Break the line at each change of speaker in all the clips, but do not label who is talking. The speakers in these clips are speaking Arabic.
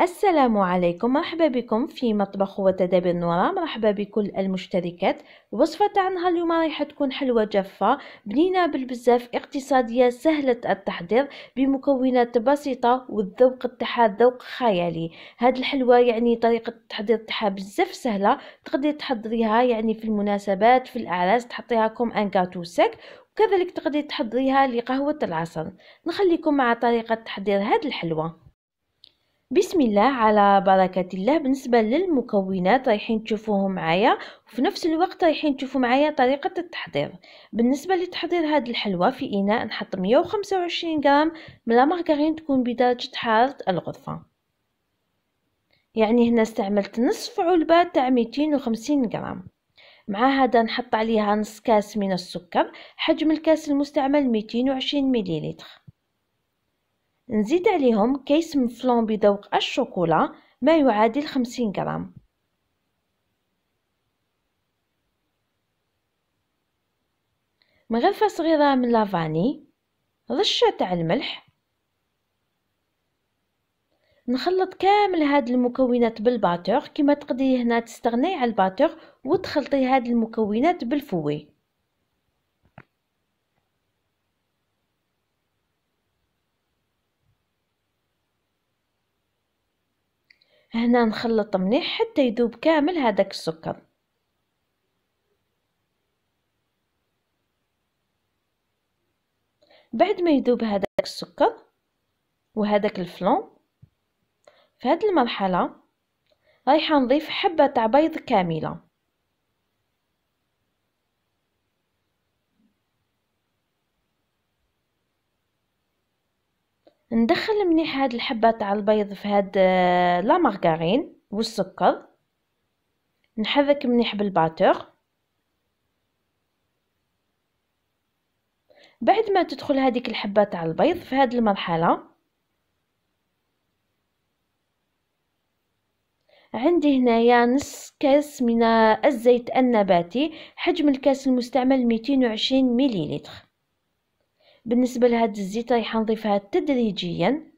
السلام عليكم مرحبا بكم في مطبخ وتدابير نورا مرحبا بكل المشتركات الوصفة تاعنا اليوم رايح تكون حلوة جافة بنينة بالبزاف اقتصادية سهلة التحضير بمكونات بسيطة والذوق تاعها ذوق خيالي هاد الحلوة يعني طريقة التحضير تاعها بزاف سهلة تقدري تحضريها يعني في المناسبات في الأعراس تحطيها كوم ان كاتو سك وكذلك تقدري تحضريها لقهوة العصر نخليكم مع طريقة تحضير هاد الحلوة بسم الله على بركة الله بالنسبة للمكونات رايحين تشوفوهم معايا وفي نفس الوقت رايحين تشوفو معايا طريقة التحضير بالنسبة لتحضير هاد الحلوى في إناء نحط 125 غرام من المارغرين تكون بدرجة حرارة الغرفة يعني هنا استعملت نصف علبة تاع 250 غرام مع هذا نحط عليها نص كاس من السكر حجم الكاس المستعمل 220 مليلتر نزيد عليهم كيس من فلون بذوق الشوكولا ما يعادل 50 غرام مغرفة صغيرة من لافاني رشة تاع الملح نخلط كامل هاد المكونات بالباتور كما تقدري هنا تستغني على الباتور وتخلطي هاد المكونات بالفوي هنا نخلط مليح حتى يذوب كامل هذاك السكر بعد ما يذوب هذاك السكر وهذاك الفلون في هذه المرحله رايحه نضيف حبه تاع بيض كامله ندخل مليح هاد الحبه تاع البيض في هاد آه، لا مارغارين والسكر نحرك مليح بالباتور بعد ما تدخل هذيك الحبه تاع البيض في هاد المرحله عندي هنايا نص كاس من الزيت النباتي حجم الكاس المستعمل 220 مليلتر بالنسبة لهاد الزيت رايحة نضيفها تدريجيا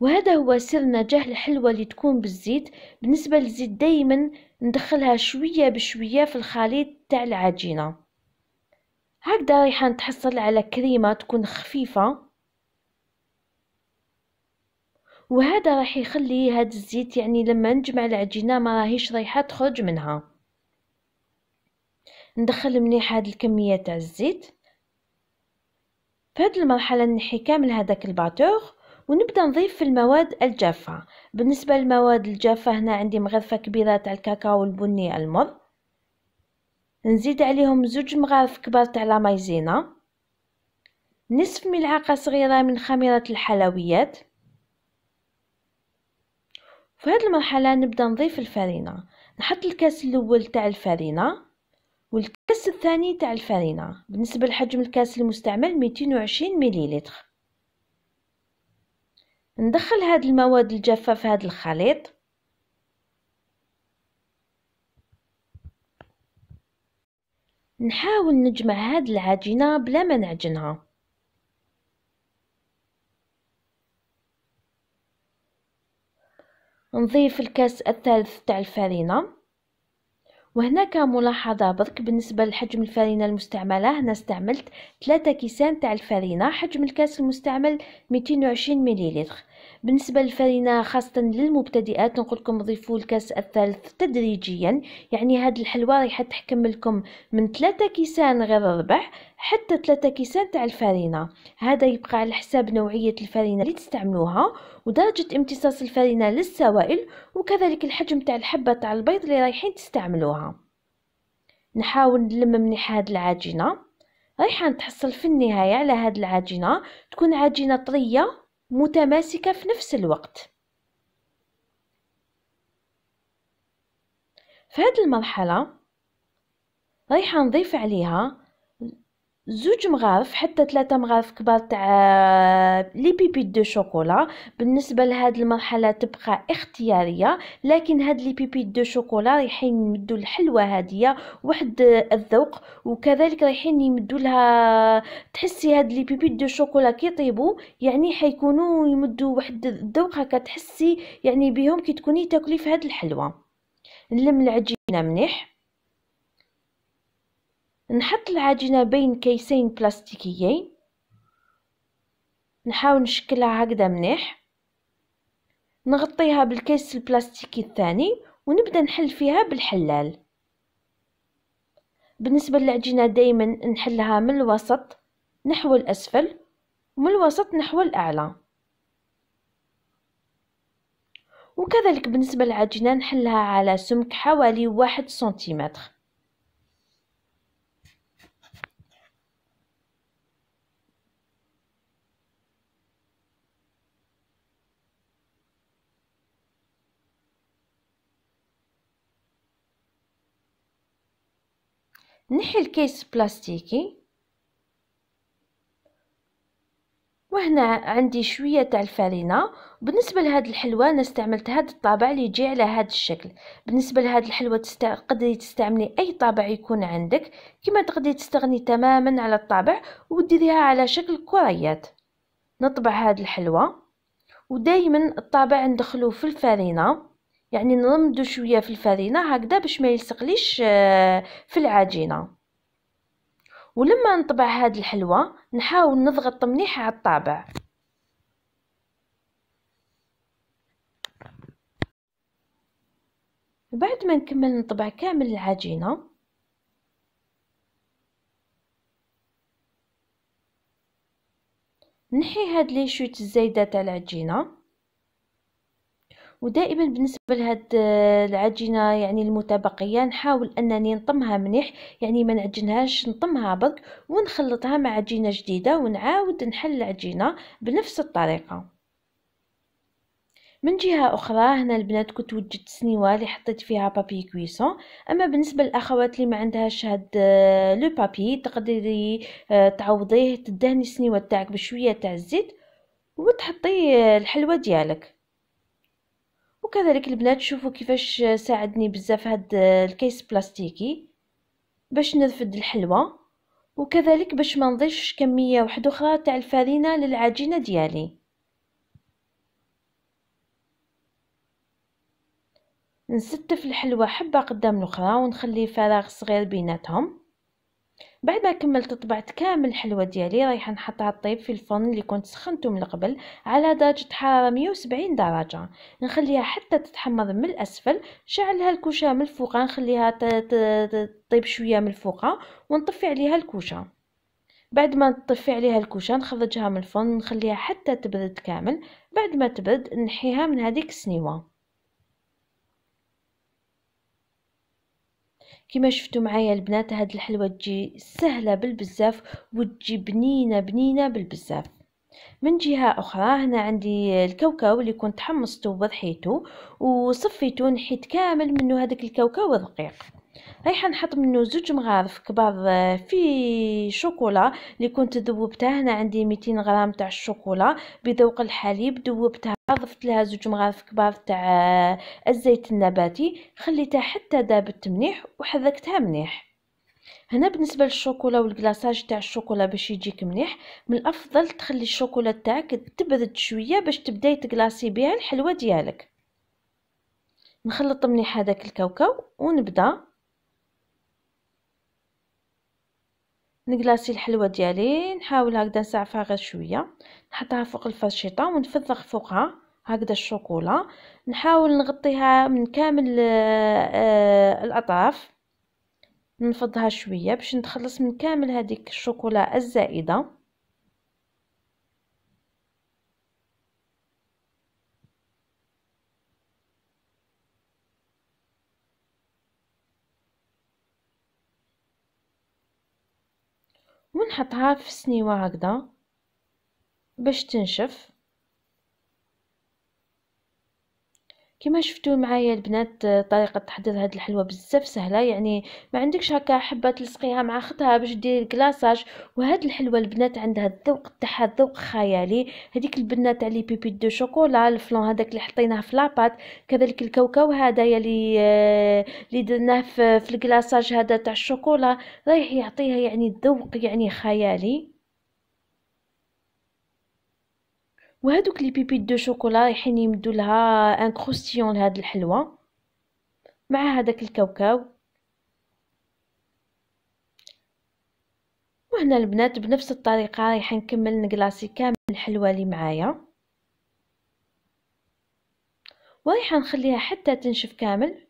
وهذا هو سر نجاح الحلوى اللي تكون بالزيت بالنسبة للزيت دايما ندخلها شوية بشوية في الخليط تاع العجينة هكذا رايحة نتحصل على كريمة تكون خفيفة وهذا راح يخلي هاد الزيت يعني لما نجمع العجينة ما راهيش رايحة تخرج منها ندخل مليح هاد الكميه تاع الزيت فهاد المرحله نحي كامل هذاك الباتور ونبدا نضيف في المواد الجافه بالنسبه للمواد الجافه هنا عندي مغرفه كبيره تاع الكاكاو البني المر نزيد عليهم زوج مغارف كبار تاع لا مايزينا نصف ملعقه صغيره من خميره الحلويات في هذه المرحله نبدا نضيف الفرينه نحط الكاس الاول تاع الفرينه الكاس الثاني تاع الفرينة بالنسبة لحجم الكاس المستعمل 220 مليلتر ندخل هاد المواد الجافة في هاد الخليط نحاول نجمع هاد العجينة بلا ما نعجنها نضيف الكاس الثالث تاع الفرينة وهناك كملاحظة برك بالنسبة لحجم الفرينة المستعملة هنا استعملت 3 كيسان تاع الفرينة حجم الكاس المستعمل 220 مليلتر بالنسبة للفرينة خاصة للمبتدئات نقولكم ضيفوا الكاس الثالث تدريجيا يعني هاد الحلوى رايحة تحكم لكم من ثلاثة كيسان غير ربع حتى ثلاثة كيسان تاع الفرينة هذا يبقى على حساب نوعية الفرينة اللي تستعملوها ودرجة امتصاص الفرينة للسوائل وكذلك الحجم تاع الحبة تاع البيض اللي رايحين تستعملوها نحاول نلم مليح هاد العجينة رايحة نتحصل في النهاية على هاد العجينة تكون عجينة طرية متماسكة في نفس الوقت في هذه المرحلة رايحة نضيف عليها زوج مغارف حتى ثلاثة مغارف كبار تاع آه، لي بيبيت دو شوكولا بالنسبة لهاد المرحلة تبقى اختيارية لكن هاد لي بيبيت دو شوكولا رايحين يمدوا الحلوة هادية واحد الذوق وكذلك رايحين يمدوا لها تحسي هاد لي بيبيت دو شوكولا كي طيبوا يعني حيكونوا يمدوا واحد الذوق هكا تحسي يعني بهم كي تكوني تاكلي في هاد الحلوة نلم العجينة مليح نحط العجينة بين كيسين بلاستيكيين نحاول نشكلها هكذا مليح نغطيها بالكيس البلاستيكي الثاني ونبدا نحل فيها بالحلال بالنسبة للعجينة دايما نحلها من الوسط نحو الأسفل ومن الوسط نحو الأعلى وكذلك بالنسبة للعجينة نحلها على سمك حوالي واحد سنتيمتر نحي الكيس بلاستيكي وهنا عندي شويه تاع الفارينه بالنسبه لهاد الحلوى انا استعملت هاد الطابع اللي يجي على هاد الشكل بالنسبه لهاد الحلوى تست... تقدري تستعملي اي طابع يكون عندك كما تقدري تستغني تماما على الطابع وديريها على شكل كريات نطبع هاد الحلوى ودائما الطابع ندخلو في الفارينه يعني نمدو شويه في الفرينه هكذا باش ما يلصقليش آه، في العجينه ولما نطبع هاد الحلوى نحاول نضغط مليح على الطابع بعد ما نكمل نطبع كامل العجينه نحي هاد لي شويه الزايده تاع العجينه ودائما بالنسبة لهاد العجينة يعني المتبقية نحاول أنني نطمها مليح يعني ما نعجنهاش نطمها برك ونخلطها مع عجينة جديدة ونعاود نحل العجينة بنفس الطريقة من جهة أخرى هنا البنات كنت وجدت سنيوة اللي حطيت فيها بابي كويسون أما بالنسبة للأخوات اللي ما عندهاش هاد لو بابي تقدري آه، تعوضيه تدهني السنيوة تاعك بشوية تاع الزيت وتحطي آه، الحلوة ديالك وكذلك البنات شوفوا كيفاش ساعدني بزاف هاد الكيس بلاستيكي باش نرفد الحلوى وكذلك باش ما نضيفش كميه واحده اخرى تاع الفرينه للعجينه ديالي نستف الحلوى حبه قدام الاخرى ونخلي فراغ صغير بيناتهم بعد ما كملت طبعت كامل الحلوه ديالي رايحه نحطها طيب في الفرن اللي كنت سخنته من قبل على درجه حراره 170 درجه نخليها حتى تتحمر من الاسفل نشعلها الكوشه من الفوق نخليها تطيب شويه من الفوق ونطفي عليها الكوشه بعد ما نطفي عليها الكوشه نخرجها من الفرن نخليها حتى تبرد كامل بعد ما تبرد نحيها من هذيك السنيوه كما شفتوا معايا البنات هاد الحلوه تجي سهله بالبزاف وتجي بنينه بنينه بالبزاف من جهة أخرى هنا عندي الكوكاو اللي كنت حمصته وضحيته وصفيته نحيت كامل منه هذاك الكوكاو الرقيق رايحه نحط منه زوج مغارف كبار آه، في شوكولا اللي كنت ذوبتها هنا عندي 200 غرام تاع الشوكولا بذوق الحليب ذوبتها ضفت لها زوج مغارف كبار تاع آه، الزيت النباتي خليتها حتى دابت مليح وحركتها مليح هنا بالنسبه للشوكولا والكلاصاج تاع الشوكولا باش يجيك مليح من الافضل تخلي الشوكولا تاعك تبرد شويه باش تبداي تكلاصي بها الحلوى ديالك نخلط مليح هذاك الكاوكاو ونبدا نكلاصي الحلوه ديالي نحاول هكذا نسعفها غير شويه نحطها فوق الفاشيطه ونفضغ فوقها هكذا الشوكولا نحاول نغطيها من كامل آه، آه، الاطراف نفضها شويه باش نتخلص من كامل هذيك الشوكولا الزائده ونحطها في السنيوه هكذا باش تنشف كما شفتوا معايا البنات طريقه تحضير هاد الحلوى بزاف سهله يعني ما عندكش هكا حبه تلصقيها مع خطها باش ديري الكلاصاج وهاد الحلوى البنات عندها الذوق تاعها ذوق خيالي هذيك البنه تاع لي بيبي دو شوكولا الفلون هذاك اللي حطيناه في لاباط كذلك الكاوكاو هذايا اللي اللي آه، درناه في الكلاصاج هذا تاع الشوكولا رايح يعطيها يعني ذوق يعني خيالي وهذوك لي بيبيت دو شوكولا رايحين يمدوا لها ان كروستيون لهاد الحلوى مع هذاك الكاوكاو وهنا البنات بنفس الطريقه رايحه نكمل نكلاصي كامل الحلوى اللي معايا ورايحه نخليها حتى تنشف كامل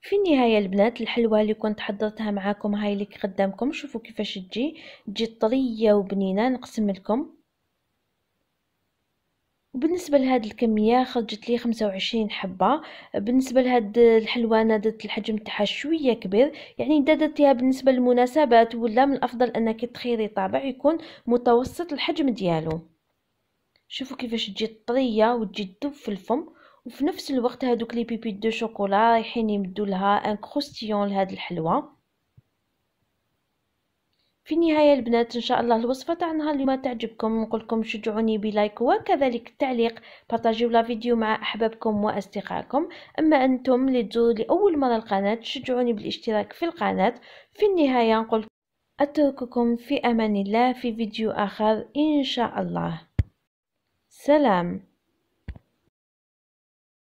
في النهاية البنات الحلوة اللي كنت حضرتها معاكم هاي اللي قدامكم شوفوا كيفاش تجي تجي طرية وبنينة نقسم لكم وبالنسبة لهاد الكمية خرجت لي خمسة وعشرين حبة بالنسبة لهاد الحلوة نادت الحجم تاعها شوية كبير يعني دادتها بالنسبة للمناسبات ولا من الأفضل أنك تخيري طابع يكون متوسط الحجم ديالو شوفوا كيفاش تجي طرية وتجي تدوب في الفم وفي نفس الوقت هادوك لي بيبيت دو شوكولا رايحين يمدوا لها ان كروستيون لهاد الحلوى في النهايه البنات ان شاء الله الوصفه تاع نهار اليوم تعجبكم نقول لكم شجعوني بلايك وكذلك التعليق بارطاجيو لا فيديو مع احبابكم واصدقائكم اما انتم اللي تزوروا لاول مره القناه شجعوني بالاشتراك في القناه في النهايه نقول اترككم في امان الله في فيديو اخر ان شاء الله سلام